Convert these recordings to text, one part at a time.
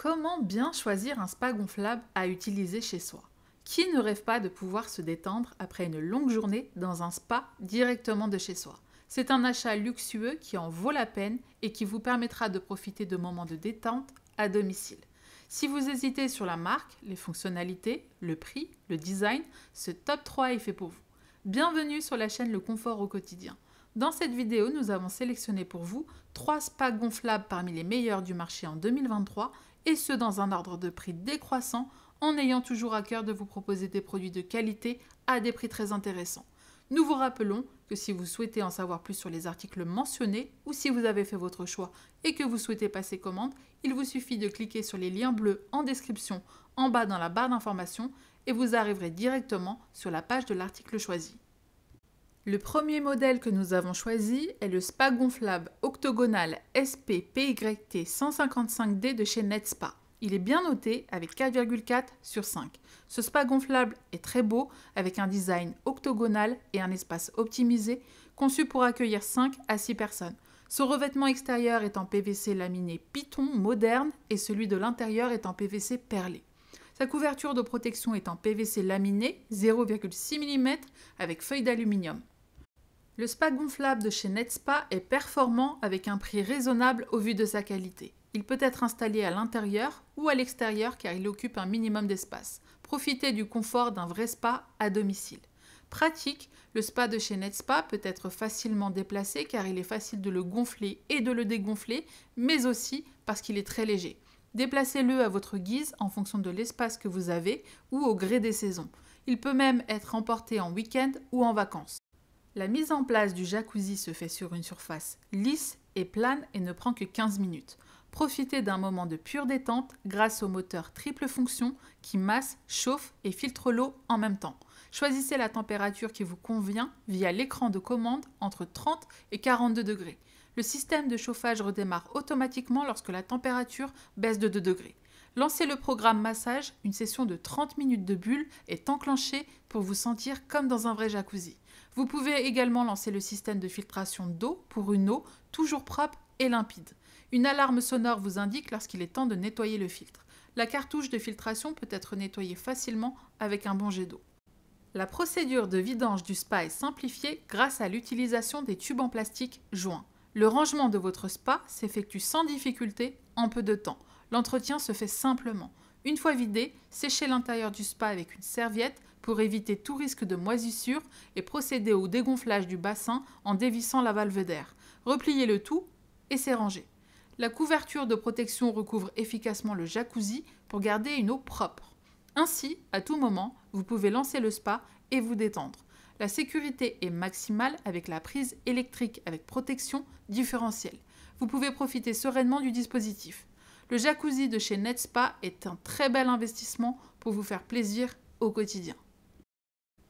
Comment bien choisir un spa gonflable à utiliser chez soi Qui ne rêve pas de pouvoir se détendre après une longue journée dans un spa directement de chez soi C'est un achat luxueux qui en vaut la peine et qui vous permettra de profiter de moments de détente à domicile. Si vous hésitez sur la marque, les fonctionnalités, le prix, le design, ce top 3 est fait pour vous. Bienvenue sur la chaîne Le Confort au quotidien. Dans cette vidéo, nous avons sélectionné pour vous 3 spas gonflables parmi les meilleurs du marché en 2023 et ce dans un ordre de prix décroissant en ayant toujours à cœur de vous proposer des produits de qualité à des prix très intéressants. Nous vous rappelons que si vous souhaitez en savoir plus sur les articles mentionnés ou si vous avez fait votre choix et que vous souhaitez passer commande, il vous suffit de cliquer sur les liens bleus en description en bas dans la barre d'information et vous arriverez directement sur la page de l'article choisi. Le premier modèle que nous avons choisi est le spa gonflable octogonal SPPYT 155D de chez NetSpa. Il est bien noté avec 4,4 sur 5. Ce spa gonflable est très beau avec un design octogonal et un espace optimisé conçu pour accueillir 5 à 6 personnes. Son revêtement extérieur est en PVC laminé Python moderne et celui de l'intérieur est en PVC perlé. Sa couverture de protection est en PVC laminé 0,6 mm avec feuille d'aluminium. Le spa gonflable de chez NetSpa est performant avec un prix raisonnable au vu de sa qualité. Il peut être installé à l'intérieur ou à l'extérieur car il occupe un minimum d'espace. Profitez du confort d'un vrai spa à domicile. Pratique, le spa de chez NetSpa peut être facilement déplacé car il est facile de le gonfler et de le dégonfler, mais aussi parce qu'il est très léger. Déplacez-le à votre guise en fonction de l'espace que vous avez ou au gré des saisons. Il peut même être emporté en week-end ou en vacances. La mise en place du jacuzzi se fait sur une surface lisse et plane et ne prend que 15 minutes. Profitez d'un moment de pure détente grâce au moteur triple fonction qui masse, chauffe et filtre l'eau en même temps. Choisissez la température qui vous convient via l'écran de commande entre 30 et 42 degrés. Le système de chauffage redémarre automatiquement lorsque la température baisse de 2 degrés. Lancez le programme massage, une session de 30 minutes de bulle est enclenchée pour vous sentir comme dans un vrai jacuzzi. Vous pouvez également lancer le système de filtration d'eau pour une eau toujours propre et limpide. Une alarme sonore vous indique lorsqu'il est temps de nettoyer le filtre. La cartouche de filtration peut être nettoyée facilement avec un bon jet d'eau. La procédure de vidange du spa est simplifiée grâce à l'utilisation des tubes en plastique joints. Le rangement de votre spa s'effectue sans difficulté en peu de temps. L'entretien se fait simplement. Une fois vidé, séchez l'intérieur du spa avec une serviette pour éviter tout risque de moisissure et procédez au dégonflage du bassin en dévissant la valve d'air. Repliez le tout et c'est rangé. La couverture de protection recouvre efficacement le jacuzzi pour garder une eau propre. Ainsi, à tout moment, vous pouvez lancer le spa et vous détendre. La sécurité est maximale avec la prise électrique avec protection différentielle. Vous pouvez profiter sereinement du dispositif. Le jacuzzi de chez NetSpa est un très bel investissement pour vous faire plaisir au quotidien.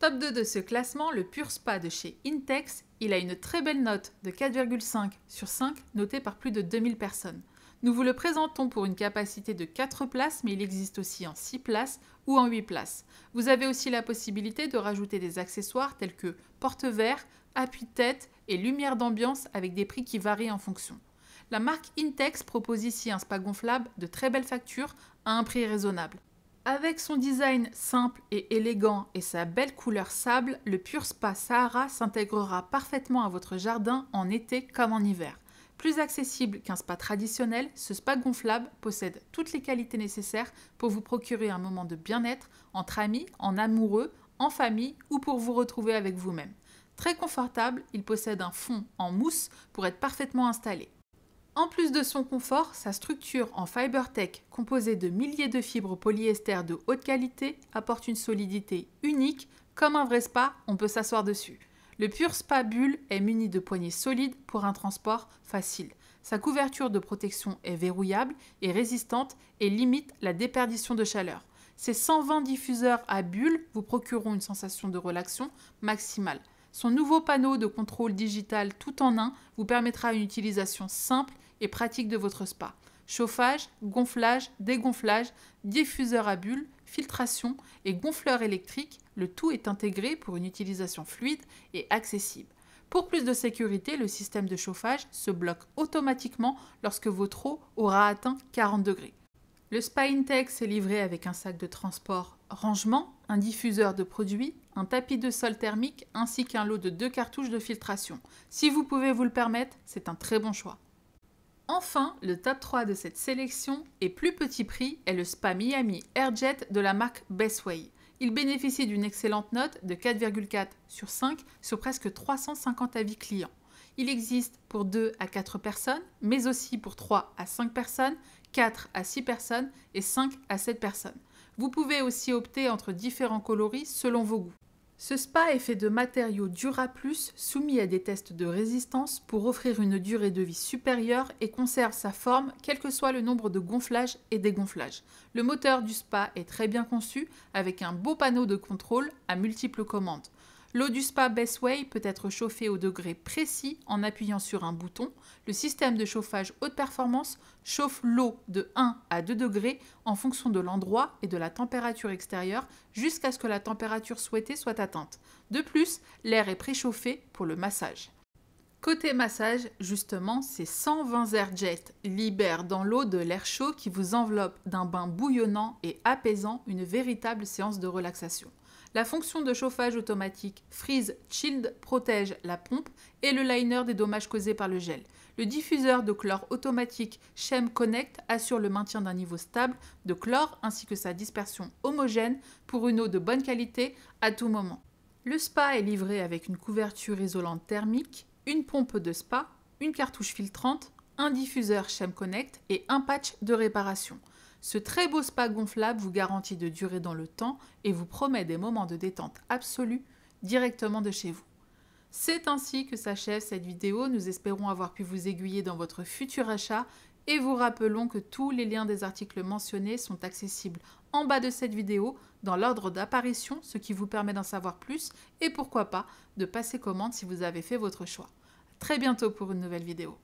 Top 2 de ce classement, le Pure Spa de chez Intex, il a une très belle note de 4,5 sur 5 notée par plus de 2000 personnes. Nous vous le présentons pour une capacité de 4 places, mais il existe aussi en 6 places ou en 8 places. Vous avez aussi la possibilité de rajouter des accessoires tels que porte-verre, appui-tête et lumière d'ambiance avec des prix qui varient en fonction. La marque Intex propose ici un spa gonflable de très belle facture à un prix raisonnable. Avec son design simple et élégant et sa belle couleur sable, le Pure Spa Sahara s'intégrera parfaitement à votre jardin en été comme en hiver. Plus accessible qu'un spa traditionnel, ce spa gonflable possède toutes les qualités nécessaires pour vous procurer un moment de bien-être entre amis, en amoureux, en famille ou pour vous retrouver avec vous-même. Très confortable, il possède un fond en mousse pour être parfaitement installé. En plus de son confort, sa structure en FiberTech, composée de milliers de fibres polyester de haute qualité, apporte une solidité unique. Comme un vrai spa, on peut s'asseoir dessus. Le Pure Spa Bulle est muni de poignées solides pour un transport facile. Sa couverture de protection est verrouillable et résistante et limite la déperdition de chaleur. Ses 120 diffuseurs à bulles vous procureront une sensation de relaxation maximale. Son nouveau panneau de contrôle digital tout en un vous permettra une utilisation simple et pratique de votre spa. Chauffage, gonflage, dégonflage, diffuseur à bulles, filtration et gonfleur électrique, le tout est intégré pour une utilisation fluide et accessible. Pour plus de sécurité, le système de chauffage se bloque automatiquement lorsque votre eau aura atteint 40 degrés. Le Spa Intex est livré avec un sac de transport rangement, un diffuseur de produits, un tapis de sol thermique ainsi qu'un lot de deux cartouches de filtration. Si vous pouvez vous le permettre, c'est un très bon choix. Enfin, le top 3 de cette sélection et plus petit prix est le Spa Miami Airjet de la marque Bestway. Il bénéficie d'une excellente note de 4,4 sur 5 sur presque 350 avis clients. Il existe pour 2 à 4 personnes, mais aussi pour 3 à 5 personnes, 4 à 6 personnes et 5 à 7 personnes. Vous pouvez aussi opter entre différents coloris selon vos goûts. Ce spa est fait de matériaux Duraplus soumis à des tests de résistance pour offrir une durée de vie supérieure et conserve sa forme quel que soit le nombre de gonflages et dégonflages. Le moteur du spa est très bien conçu avec un beau panneau de contrôle à multiples commandes. L'eau du spa Bestway peut être chauffée au degré précis en appuyant sur un bouton. Le système de chauffage haute performance chauffe l'eau de 1 à 2 degrés en fonction de l'endroit et de la température extérieure jusqu'à ce que la température souhaitée soit atteinte. De plus, l'air est préchauffé pour le massage. Côté massage, justement, ces 120 air jets libèrent dans l'eau de l'air chaud qui vous enveloppe d'un bain bouillonnant et apaisant une véritable séance de relaxation. La fonction de chauffage automatique Freeze child protège la pompe et le liner des dommages causés par le gel. Le diffuseur de chlore automatique Chem Connect assure le maintien d'un niveau stable de chlore ainsi que sa dispersion homogène pour une eau de bonne qualité à tout moment. Le spa est livré avec une couverture isolante thermique, une pompe de spa, une cartouche filtrante, un diffuseur Chem Connect et un patch de réparation. Ce très beau spa gonflable vous garantit de durer dans le temps et vous promet des moments de détente absolue directement de chez vous. C'est ainsi que s'achève cette vidéo. Nous espérons avoir pu vous aiguiller dans votre futur achat et vous rappelons que tous les liens des articles mentionnés sont accessibles en bas de cette vidéo dans l'ordre d'apparition, ce qui vous permet d'en savoir plus et pourquoi pas de passer commande si vous avez fait votre choix. A très bientôt pour une nouvelle vidéo.